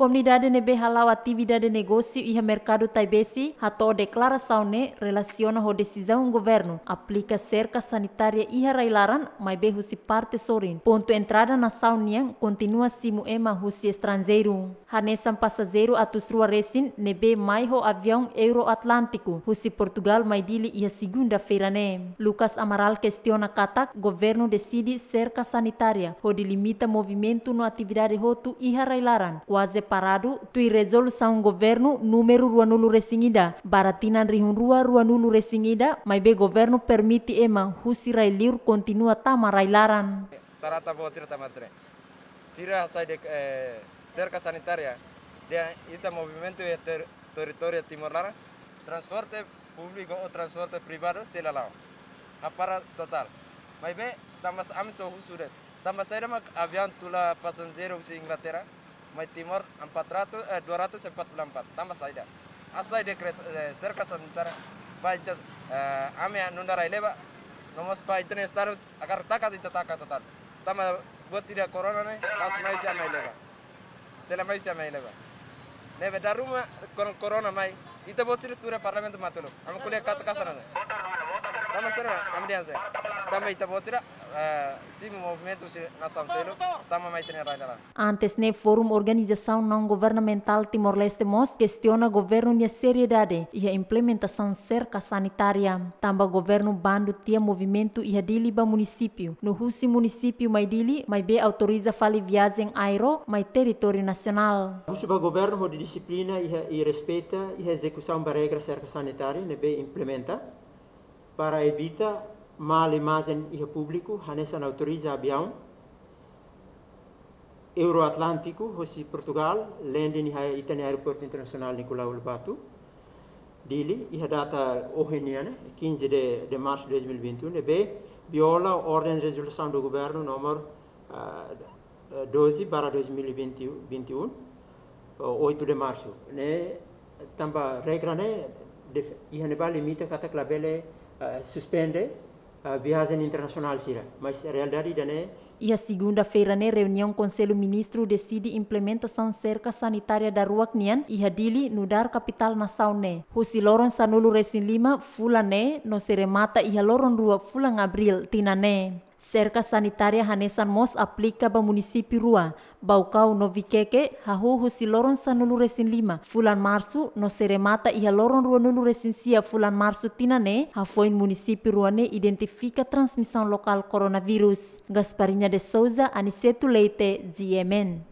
Comunidade nebe halawa atividade negócio iha e mercado taibesi hato declaração ne relaciona ho decisão governo aplica cerca sanitária iha e railaran mai be si parte sorin. Ponto entrada na saunian continua simu ema husi estrangeiro. Hanesan passageiro atus rua resin nebe mai ho avião euroatlântico husi e Portugal mai dili iha segunda-feira ne. Lucas Amaral questiona katak governo decide cerca sanitária ho delimita movimento no atividade tu iha railaran quase parado tui resolução governo número nulu resingida baratinan rihun rua rua nulu resingida maibe governo permiti ema rai liur continua rai laran tarata bocir matre sira sai de eh, cerca sanitaria de ita movimento e ter, territorio timor lara transporte publik o transporte privado la lao apara total maibe tamas am so husudet tamas sai avião tula zero si inglaterra Mai Timur 400 eh, 244 tambah saja. asai dekret eh, serka sebentar Baik eh, ame nundara Nomor spa itu nih staru agar takat itu takat total tambah buat tidak corona nih pas mai sia mai leba Selama mai sia mai leba ne beda rumah corona mai itu buat sirut tura parlemen tu matulu am kuliah kata kasar Tama movimento na Antes ne né, Fórum Organização Não Governamental Timor-Leste MOS questiona governo e a seriedade e a implementação cerca sanitária. Tamba governo bando tinha movimento e a diliba município. No Rusi município mai dili, mai be autoriza fale viagem aero mai território nacional. Rusi ba governo ho disciplina e respeita e execução da regra cerca sanitária, ne implementa. para evita malemazen ia público hanesan autoriza avião Euroatlântico hosi Portugal lenden iha itani aeroporto internacional Nicolau Lubatu dili iha data oheniana 15 de, de março de 2021 e, e um, b viola ordem de resolução do governo número uh, 12 2021 8 de março ne tamba regra ne iha ne ba limita kata klabele Eh, suspended eh, vias internacional sira, mas a realidade eh, é e a segunda-feira, na reunião, o Conselho Ministro decide implementação cerca sanitária da rua Knian e Hadili no dar capital Loron Sanulu Resin Lima, Fulané, no Seremata e Loron Rua Fulan Abril, Tinané cerca Sanitaria Hanesan Mos ba município Rua, Baucau Noviqueque, Hahuhu Siloron resin Lima, Fulan Marsu, no Seremata e Haloron Ruanuluresin Sia Fulan Marsu tina ne Hafoin rua ne identifica transmissão local coronavirus. Gasparinha de Souza, Aniceto Leite, GMN.